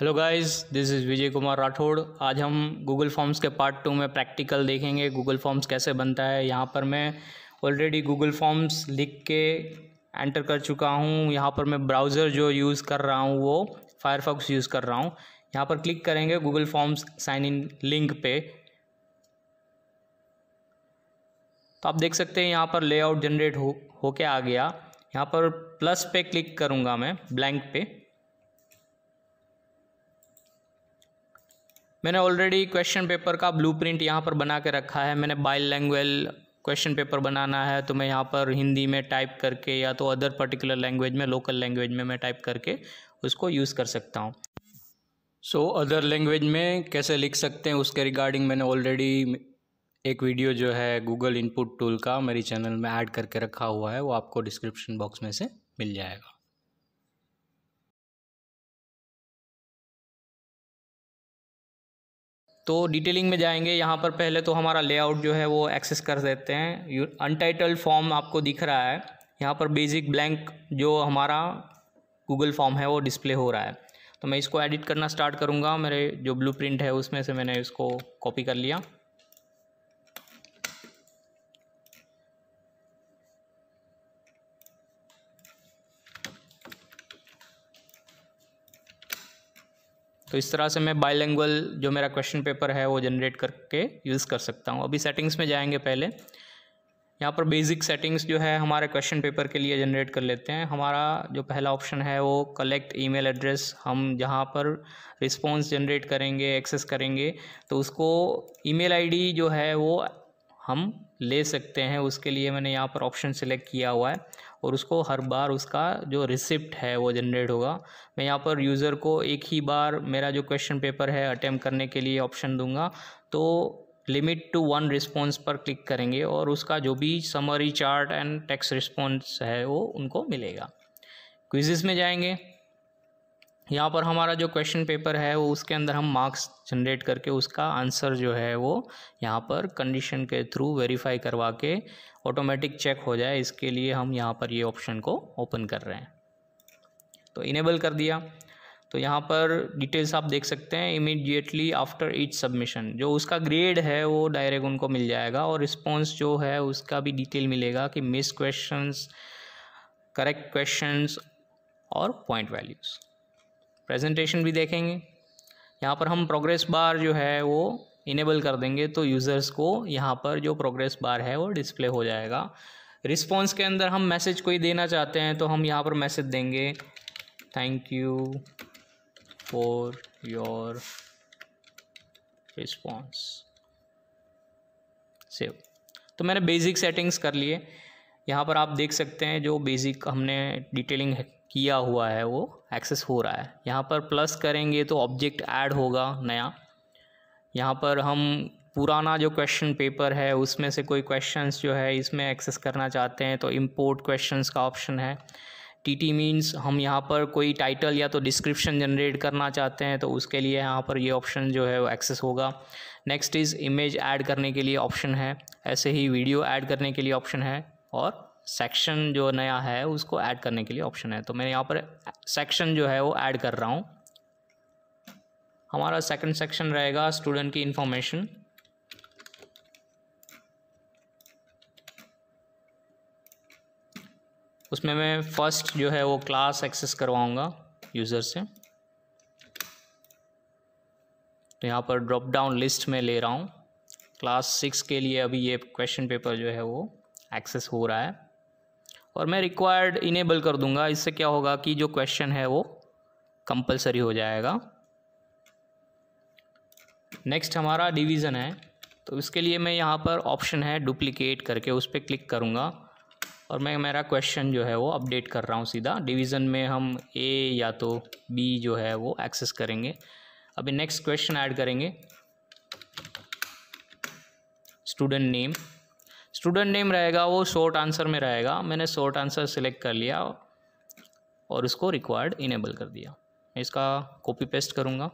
hello guys this is Vijay Kumar Rathod आज हम Google Forms के पार्ट टू में प्रैक्टिकल देखेंगे गूगल फॉर्म्स कैसे बनता है यहाँ पर मैं ऑलरेडी गूगल फॉर्म्स लिख के एंटर कर चुका हूँ यहाँ पर मैं ब्राउज़र जो यूज़ कर रहा हूँ वो फायरफॉक्स यूज़ कर रहा हूँ यहाँ पर क्लिक करेंगे Google Forms sign in link पे तो आप देख सकते हैं यहाँ पर लेआउट जनरेट हो होके आ गया यहाँ पर प्लस पे क्लिक करूँगा मैं ब्लैंक पे मैंने ऑलरेडी क्वेश्चन पेपर का ब्लू प्रिंट यहाँ पर बना के रखा है मैंने बाइल लैंग्वेज क्वेश्चन पेपर बनाना है तो मैं यहाँ पर हिंदी में टाइप करके या तो अदर पर्टिकुलर लैंग्वेज में लोकल लैंग्वेज में मैं टाइप करके उसको यूज़ कर सकता हूँ सो अदर लैंग्वेज में कैसे लिख सकते हैं उसके रिगार्डिंग मैंने ऑलरेडी एक वीडियो जो है गूगल इनपुट टूल का मेरी चैनल में ऐड करके रखा हुआ है वो आपको डिस्क्रिप्शन बॉक्स में से मिल जाएगा तो डिटेलिंग में जाएंगे यहाँ पर पहले तो हमारा लेआउट जो है वो एक्सेस कर देते हैं अनटाइटल्ड फॉर्म आपको दिख रहा है यहाँ पर बेसिक ब्लैंक जो हमारा गूगल फॉर्म है वो डिस्प्ले हो रहा है तो मैं इसको एडिट करना स्टार्ट करूँगा मेरे जो ब्लू है उसमें से मैंने इसको कॉपी कर लिया तो इस तरह से मैं बायलैंग्वल जो मेरा क्वेश्चन पेपर है वो जनरेट करके यूज़ कर सकता हूँ अभी सेटिंग्स में जाएंगे पहले यहाँ पर बेसिक सेटिंग्स जो है हमारे क्वेश्चन पेपर के लिए जनरेट कर लेते हैं हमारा जो पहला ऑप्शन है वो कलेक्ट ईमेल एड्रेस हम जहाँ पर रिस्पॉन्स जनरेट करेंगे एक्सेस करेंगे तो उसको ईमेल आईडी जो है वो हम ले सकते हैं उसके लिए मैंने यहाँ पर ऑप्शन सिलेक्ट किया हुआ है और उसको हर बार उसका जो रिसिप्ट है वो जनरेट होगा मैं यहाँ पर यूज़र को एक ही बार मेरा जो क्वेश्चन पेपर है अटैम्प्ट करने के लिए ऑप्शन दूंगा तो लिमिट टू वन रिस्पॉन्स पर क्लिक करेंगे और उसका जो भी summary chart and text response है वो उनको मिलेगा क्विजिस में जाएंगे यहाँ पर हमारा जो क्वेश्चन पेपर है वो उसके अंदर हम मार्क्स जनरेट करके उसका आंसर जो है वो यहाँ पर कंडीशन के थ्रू वेरीफाई करवा के ऑटोमेटिक चेक हो जाए इसके लिए हम यहाँ पर ये ऑप्शन को ओपन कर रहे हैं तो इनेबल कर दिया तो यहाँ पर डिटेल्स आप देख सकते हैं इमीडिएटली आफ्टर ईच सबमिशन जो उसका ग्रेड है वो डायरेक्ट उनको मिल जाएगा और रिस्पॉन्स जो है उसका भी डिटेल मिलेगा कि मिस क्वेश्चन करेक्ट क्वेश्चन और पॉइंट वैल्यूज़ प्रेजेंटेशन भी देखेंगे यहाँ पर हम प्रोग्रेस बार जो है वो इनेबल कर देंगे तो यूज़र्स को यहाँ पर जो प्रोग्रेस बार है वो डिस्प्ले हो जाएगा रिस्पॉन्स के अंदर हम मैसेज कोई देना चाहते हैं तो हम यहाँ पर मैसेज देंगे thank you for your response save तो मैंने बेसिक सेटिंग्स कर लिए यहाँ पर आप देख सकते हैं जो बेसिक हमने डिटेलिंग किया हुआ है वो एक्सेस हो रहा है यहाँ पर प्लस करेंगे तो ऑब्जेक्ट ऐड होगा नया यहाँ पर हम पुराना जो क्वेश्चन पेपर है उसमें से कोई क्वेश्चंस जो है इसमें एक्सेस करना चाहते हैं तो इम्पोर्ट क्वेश्चंस का ऑप्शन है टी टी मीन्स हम यहाँ पर कोई टाइटल या तो डिस्क्रिप्शन जनरेट करना चाहते हैं तो उसके लिए यहाँ पर ये ऑप्शन जो है वो एक्सेस होगा नेक्स्ट इज़ इमेज ऐड करने के लिए ऑप्शन है ऐसे ही वीडियो ऐड करने के लिए ऑप्शन है और सेक्शन जो नया है उसको ऐड करने के लिए ऑप्शन है तो मैं यहाँ पर सेक्शन जो है वो ऐड कर रहा हूँ हमारा सेकंड सेक्शन रहेगा स्टूडेंट की इंफॉर्मेशन उसमें मैं फर्स्ट जो है वो क्लास एक्सेस करवाऊंगा यूज़र से तो यहाँ पर ड्रॉप डाउन लिस्ट में ले रहा हूँ क्लास सिक्स के लिए अभी ये क्वेश्चन पेपर जो है वो एक्सेस हो रहा है और मैं रिक्वायर्ड इनेबल कर दूंगा इससे क्या होगा कि जो क्वेश्चन है वो कंपलसरी हो जाएगा नेक्स्ट हमारा डिवीज़न है तो इसके लिए मैं यहाँ पर ऑप्शन है डुप्लीकेट करके उस पर क्लिक करूँगा और मैं मेरा क्वेश्चन जो है वो अपडेट कर रहा हूँ सीधा डिवीज़न में हम ए या तो बी जो है वो एक्सेस करेंगे अभी नेक्स्ट क्वेश्चन ऐड करेंगे स्टूडेंट नेम स्टूडेंट नेम रहेगा वो शॉर्ट आंसर में रहेगा मैंने शॉर्ट आंसर सेलेक्ट कर लिया और उसको रिक्वायर्ड इनेबल कर दिया मैं इसका कॉपी पेस्ट करूँगा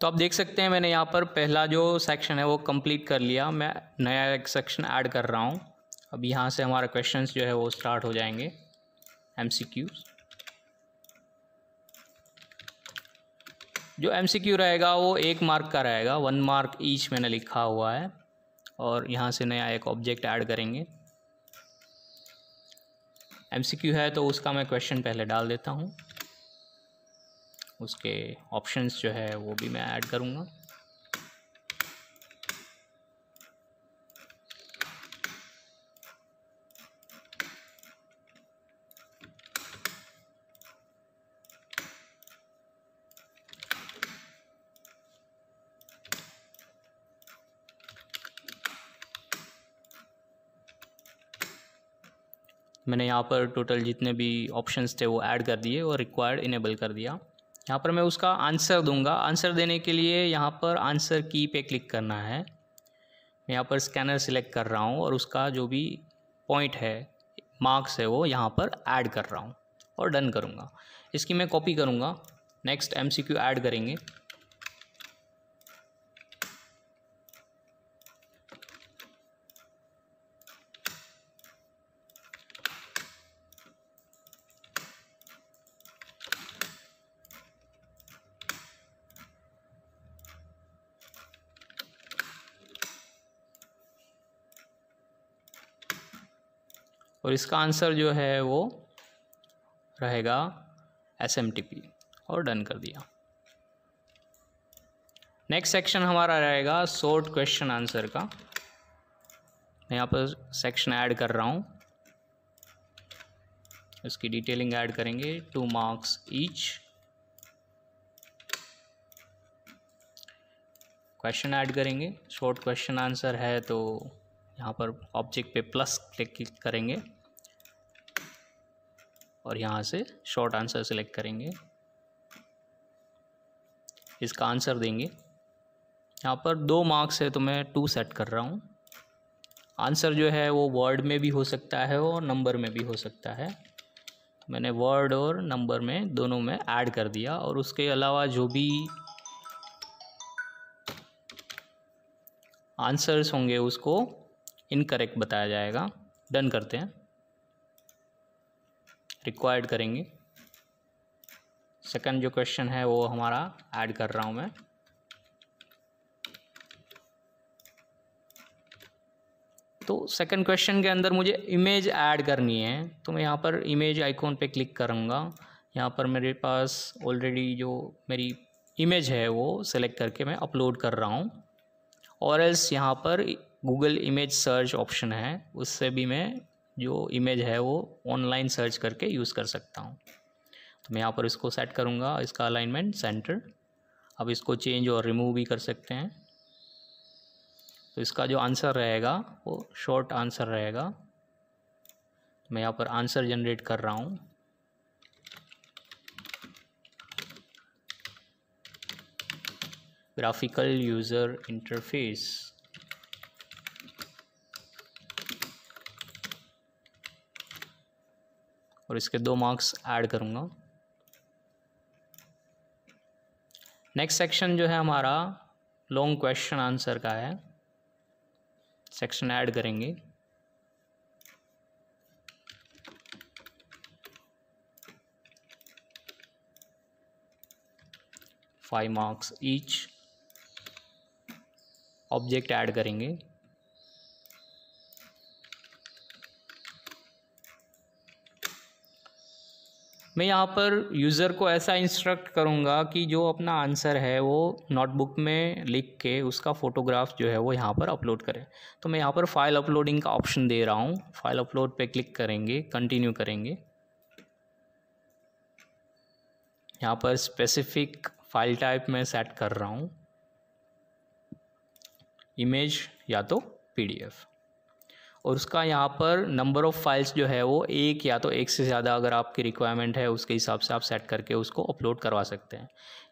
तो आप देख सकते हैं मैंने यहाँ पर पहला जो सेक्शन है वो कंप्लीट कर लिया मैं नया एक सेक्शन ऐड कर रहा हूँ अब यहाँ से हमारा क्वेश्चन जो है वो स्टार्ट हो जाएंगे एम जो एम रहेगा वो एक मार्क का रहेगा वन मार्क ईच मैंने लिखा हुआ है और यहाँ से नया एक ऑब्जेक्ट ऐड करेंगे एम है तो उसका मैं क्वेश्चन पहले डाल देता हूँ उसके ऑप्शंस जो है वो भी मैं ऐड करूँगा मैंने यहाँ पर टोटल जितने भी ऑप्शंस थे वो ऐड कर दिए और रिक्वायर्ड इनेबल कर दिया यहाँ पर मैं उसका आंसर दूंगा आंसर देने के लिए यहाँ पर आंसर की पे क्लिक करना है मैं यहाँ पर स्कैनर सिलेक्ट कर रहा हूँ और उसका जो भी पॉइंट है मार्क्स है वो यहाँ पर ऐड कर रहा हूँ और डन करूँगा इसकी मैं कॉपी करूँगा next M C Q add करेंगे और इसका आंसर जो है वो रहेगा एस और डन कर दिया नेक्स्ट सेक्शन हमारा रहेगा शॉर्ट क्वेश्चन आंसर का मैं यहाँ पर सेक्शन ऐड कर रहा हूँ इसकी डिटेलिंग ऐड करेंगे two marks each question add करेंगे शॉर्ट क्वेश्चन आंसर है तो यहाँ पर ऑब्जेक्ट पे प्लस क्लिक करेंगे और यहाँ से शॉर्ट आंसर सेलेक्ट करेंगे इसका आंसर देंगे यहाँ पर दो मार्क्स है तो मैं टू सेट कर रहा हूँ आंसर जो है वो वर्ड में भी हो सकता है और नंबर में भी हो सकता है मैंने वर्ड और नंबर में दोनों में ऐड कर दिया और उसके अलावा जो भी आंसर्स होंगे उसको इनकरेक्ट बताया जाएगा डन करते हैं रिक्वायर्ड करेंगे सेकंड जो क्वेश्चन है वो हमारा ऐड कर रहा हूँ मैं तो सेकंड क्वेश्चन के अंदर मुझे इमेज ऐड करनी है तो मैं यहाँ पर इमेज आइकॉन पे क्लिक करूँगा यहाँ पर मेरे पास ऑलरेडी जो मेरी इमेज है वो सेलेक्ट करके मैं अपलोड कर रहा हूँ और एल्स यहाँ पर गूगल इमेज सर्च ऑप्शन है उससे भी मैं जो इमेज है वो ऑनलाइन सर्च करके यूज़ कर सकता हूँ तो मैं यहाँ पर इसको सेट करूँगा इसका अलाइनमेंट सेंटर अब इसको चेंज और रिमूव भी कर सकते हैं तो इसका जो आंसर रहेगा वो शॉर्ट आंसर रहेगा तो मैं यहाँ पर आंसर जनरेट कर रहा हूँ ग्राफिकल यूज़र इंटरफेस और इसके दो मार्क्स ऐड करूँगा नेक्स्ट सेक्शन जो है हमारा लॉन्ग क्वेश्चन आंसर का है सेक्शन ऐड करेंगे five marks each object add करेंगे मैं यहाँ पर यूज़र को ऐसा इंस्ट्रक्ट करूँगा कि जो अपना आंसर है वो नोटबुक में लिख के उसका फ़ोटोग्राफ जो है वो यहाँ पर अपलोड करें तो मैं यहाँ पर फाइल अपलोडिंग का ऑप्शन दे रहा हूँ फाइल अपलोड पे क्लिक करेंगे कंटिन्यू करेंगे यहाँ पर स्पेसिफिक फाइल टाइप में सेट कर रहा हूँ इमेज या तो पीडीएफ और उसका यहाँ पर नंबर ऑफ़ फाइल्स जो है वो एक या तो एक से ज़्यादा अगर आपकी रिक्वायरमेंट है उसके हिसाब से आप सेट करके उसको अपलोड करवा सकते हैं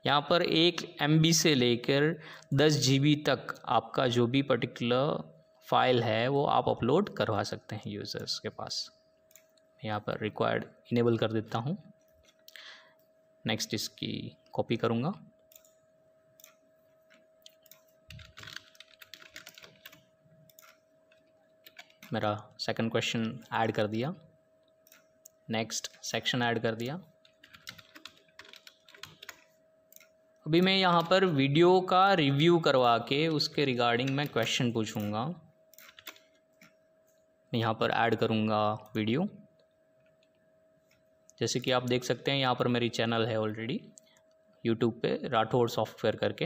यहाँ पर एक एम से लेकर दस जी तक आपका जो भी पर्टिकुलर फाइल है वो आप अपलोड करवा सकते हैं यूज़र्स के पास यहाँ पर रिक्वायर्ड इनेबल कर देता हूँ नेक्स्ट इसकी कॉपी करूँगा मेरा सेकंड क्वेश्चन ऐड कर दिया नेक्स्ट सेक्शन ऐड कर दिया अभी मैं यहाँ पर वीडियो का रिव्यू करवा के उसके रिगार्डिंग मैं क्वेश्चन पूछूँगा यहाँ पर ऐड करूँगा वीडियो जैसे कि आप देख सकते हैं यहाँ पर मेरी चैनल है ऑलरेडी यूट्यूब पे राठौर सॉफ्टवेयर करके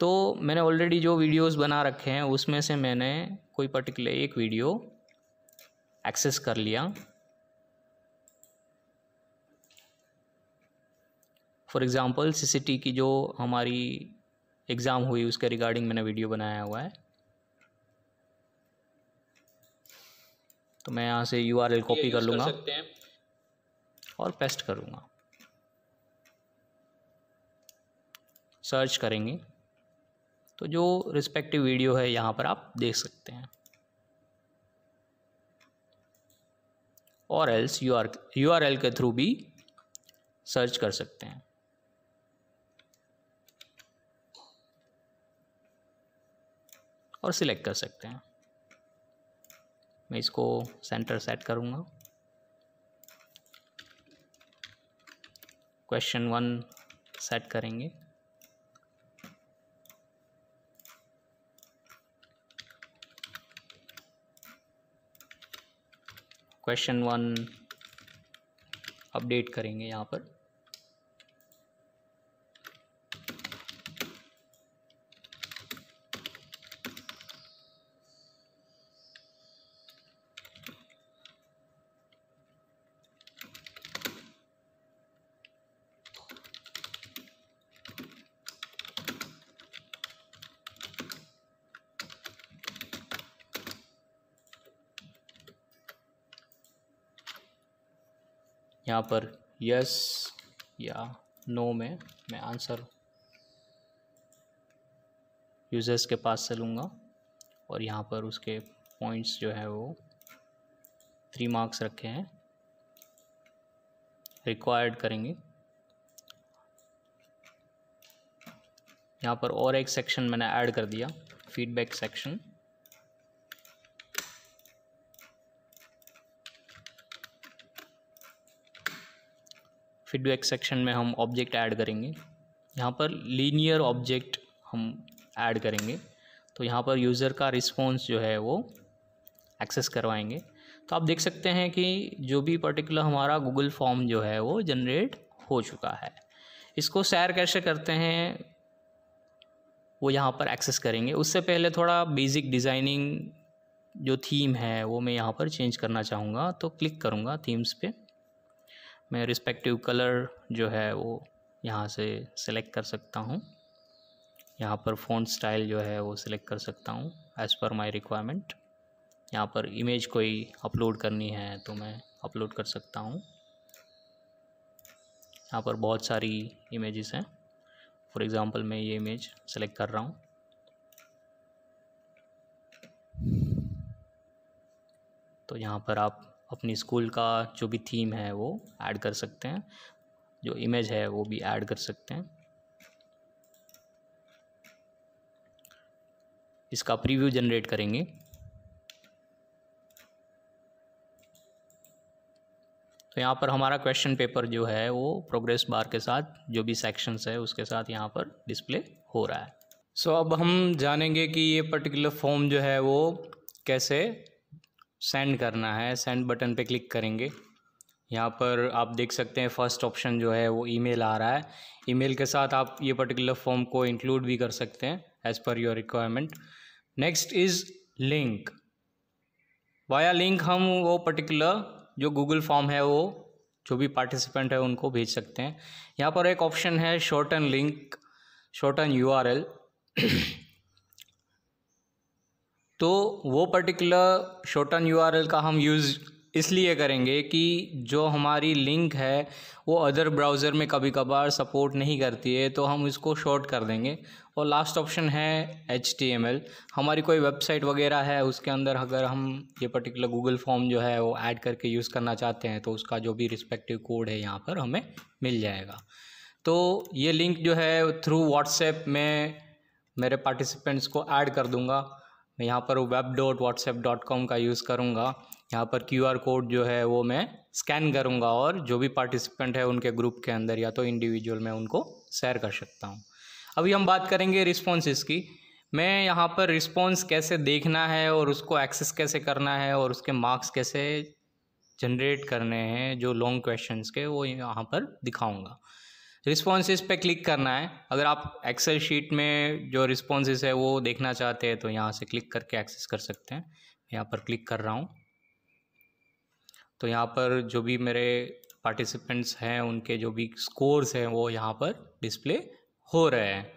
तो मैंने ऑलरेडी जो वीडियोस बना रखे हैं उसमें से मैंने कोई पर्टिकुलर एक वीडियो एक्सेस कर लिया फॉर एग्ज़ाम्पल सीसीटी की जो हमारी एग्ज़ाम हुई उसके रिगार्डिंग मैंने वीडियो बनाया हुआ है तो मैं यहाँ से यू आर एल कॉपी कर लूँगा और पेस्ट करूँगा सर्च करेंगे तो जो रिस्पेक्टिव वीडियो है यहाँ पर आप देख सकते हैं और else U R U R L के थ्रू भी सर्च कर सकते हैं और सिलेक्ट कर सकते हैं मैं इसको सेंटर सेट करूँगा क्वेश्चन वन सेट करेंगे क्वेश्चन वन अपडेट करेंगे यहाँ पर यहाँ पर यस या नो में मैं आंसर यूज़र्स के पास से लूँगा और यहाँ पर उसके पॉइंट्स जो है वो थ्री मार्क्स रखे हैं रिक्वायर्ड करेंगे यहाँ पर और एक सेक्शन मैंने ऐड कर दिया फीडबैक सेक्शन फीडबैक सेक्शन में हम ऑब्जेक्ट ऐड करेंगे यहाँ पर लीनियर ऑब्जेक्ट हम ऐड करेंगे तो यहाँ पर यूज़र का रिस्पॉन्स जो है वो एक्सेस करवाएंगे तो आप देख सकते हैं कि जो भी पर्टिकुलर हमारा गूगल फॉर्म जो है वो जनरेट हो चुका है इसको शेयर कैसे करते हैं वो यहाँ पर एक्सेस करेंगे उससे पहले थोड़ा बेसिक डिज़ाइनिंग जो थीम है वो मैं यहाँ पर चेंज करना चाहूँगा तो क्लिक करूँगा थीम्स पे मैं रिस्पेक्टिव कलर जो है वो यहाँ से सेलेक्ट कर सकता हूँ यहाँ पर फ़ॉन्ट स्टाइल जो है वो सिलेक्ट कर सकता हूँ एज़ पर माई रिक्वायरमेंट यहाँ पर इमेज कोई अपलोड करनी है तो मैं अपलोड कर सकता हूँ यहाँ पर बहुत सारी इमेजेस हैं फॉर एग्ज़ाम्पल मैं ये इमेज सेलेक्ट कर रहा हूँ तो यहाँ पर आप अपनी स्कूल का जो भी थीम है वो ऐड कर सकते हैं जो इमेज है वो भी ऐड कर सकते हैं इसका प्रीव्यू जनरेट करेंगे तो यहाँ पर हमारा क्वेश्चन पेपर जो है वो प्रोग्रेस बार के साथ जो भी सेक्शंस है उसके साथ यहाँ पर डिस्प्ले हो रहा है सो so, अब हम जानेंगे कि ये पर्टिकुलर फॉर्म जो है वो कैसे सेंड करना है सेंड बटन पे क्लिक करेंगे यहाँ पर आप देख सकते हैं फर्स्ट ऑप्शन जो है वो ईमेल आ रहा है ईमेल के साथ आप ये पर्टिकुलर फॉर्म को इंक्लूड भी कर सकते हैं as per your requirement next is link via link हम वो पर्टिकुलर जो गूगल फॉर्म है वो जो भी पार्टिसिपेंट है उनको भेज सकते हैं यहाँ पर एक ऑप्शन है shorten link shorten U R L तो वो पर्टिकुलर शॉर्टन यू का हम यूज़ इसलिए करेंगे कि जो हमारी लिंक है वो अदर ब्राउज़र में कभी कभार सपोर्ट नहीं करती है तो हम इसको शॉर्ट कर देंगे और लास्ट ऑप्शन है एच हमारी कोई वेबसाइट वगैरह है उसके अंदर अगर हम ये पर्टिकुलर गूगल फॉर्म जो है वो ऐड करके यूज़ करना चाहते हैं तो उसका जो भी रिस्पेक्टिव कोड है यहाँ पर हमें मिल जाएगा तो ये लिंक जो है थ्रू व्हाट्सएप में मेरे पार्टिसिपेंट्स को ऐड कर दूँगा मैं यहाँ पर web dot WhatsApp dot com का यूज़ करूँगा यहाँ पर क्यू आर कोड जो है वो मैं स्कैन करूँगा और जो भी पार्टिसिपेंट है उनके ग्रुप के अंदर या तो इंडिविजुअल में उनको शेयर कर सकता हूँ अभी हम बात करेंगे रिस्पॉन्स की मैं यहाँ पर रिस्पॉन्स कैसे देखना है और उसको एक्सेस कैसे करना है और उसके मार्क्स कैसे जनरेट करने हैं जो लॉन्ग क्वेश्चंस के वो यहाँ पर दिखाऊंगा रिस्पॉन्सेज पे क्लिक करना है अगर आप एक्सेल शीट में जो रिस्पॉन्सेज है वो देखना चाहते हैं तो यहाँ से क्लिक करके एक्सेस कर सकते हैं यहाँ पर क्लिक कर रहा हूँ तो यहाँ पर जो भी मेरे पार्टिसिपेंट्स हैं उनके जो भी स्कोर्स हैं वो यहाँ पर डिस्प्ले हो रहे हैं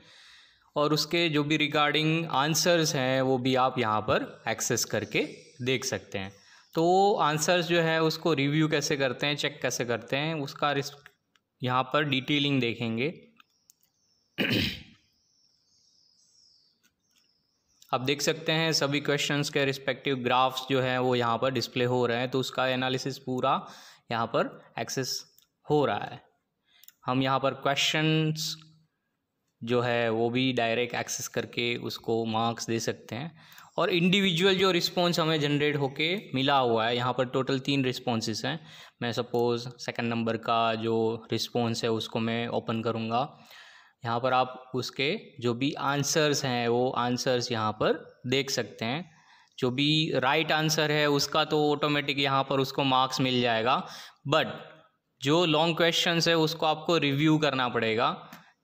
और उसके जो भी रिगार्डिंग आंसर्स हैं वो भी आप यहाँ पर एक्सेस करके देख सकते हैं तो आंसर्स जो है उसको रिव्यू कैसे करते हैं चेक कैसे करते हैं उसका यहाँ पर डिटेलिंग देखेंगे आप देख सकते हैं सभी क्वेश्चंस के रिस्पेक्टिव ग्राफ्स जो हैं वो यहाँ पर डिस्प्ले हो रहे हैं तो उसका एनालिसिस पूरा यहाँ पर एक्सेस हो रहा है हम यहाँ पर क्वेश्चंस जो है वो भी डायरेक्ट एक्सेस करके उसको मार्क्स दे सकते हैं और इंडिविजुअल जो रिस्पॉन्स हमें जनरेट होके मिला हुआ है यहाँ पर टोटल तीन रिस्पॉन्सेज हैं मैं सपोज़ सेकंड नंबर का जो रिस्पॉन्स है उसको मैं ओपन करूँगा यहाँ पर आप उसके जो भी आंसर्स हैं वो आंसर्स यहाँ पर देख सकते हैं जो भी राइट right आंसर है उसका तो ऑटोमेटिक यहाँ पर उसको मार्क्स मिल जाएगा बट जो लॉन्ग क्वेश्चन है उसको आपको रिव्यू करना पड़ेगा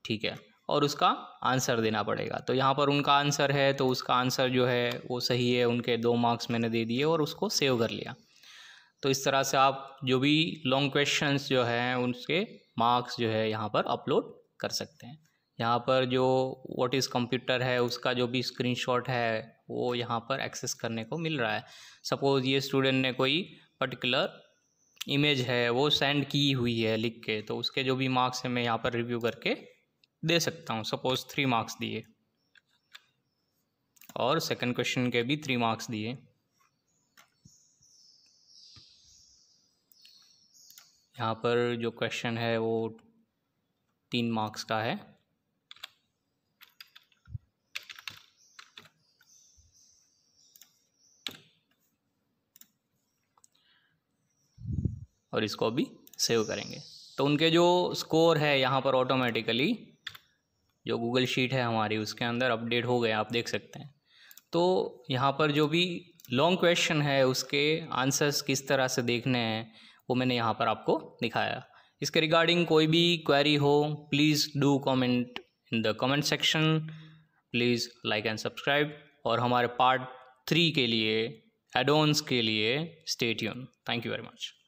ठीक है और उसका आंसर देना पड़ेगा तो यहाँ पर उनका आंसर है तो उसका आंसर जो है वो सही है उनके दो मार्क्स मैंने दे दिए और उसको सेव कर लिया तो इस तरह से आप जो भी लॉन्ग क्वेश्चन जो हैं उनके मार्क्स जो है यहाँ पर अपलोड कर सकते हैं यहाँ पर जो व्हाट इज़ कंप्यूटर है उसका जो भी स्क्रीनशॉट है वो यहाँ पर एक्सेस करने को मिल रहा है सपोज़ ये स्टूडेंट ने कोई पर्टिकुलर इमेज है वो सेंड की हुई है लिख के तो उसके जो भी मार्क्स हैं मैं यहाँ पर रिव्यू करके दे सकता हूँ सपोज थ्री मार्क्स दिए और सेकंड क्वेश्चन के भी थ्री मार्क्स दिए यहाँ पर जो क्वेश्चन है वो तीन मार्क्स का है और इसको भी सेव करेंगे तो उनके जो स्कोर है यहाँ पर ऑटोमेटिकली जो गूगल शीट है हमारी उसके अंदर अपडेट हो गए आप देख सकते हैं तो यहाँ पर जो भी लॉन्ग क्वेश्चन है उसके आंसर्स किस तरह से देखने हैं वो मैंने यहाँ पर आपको दिखाया इसके रिगार्डिंग कोई भी क्वेरी हो please do comment in the comment section please like and subscribe और हमारे पार्ट थ्री के लिए एडोन्स के लिए stay tuned thank you very much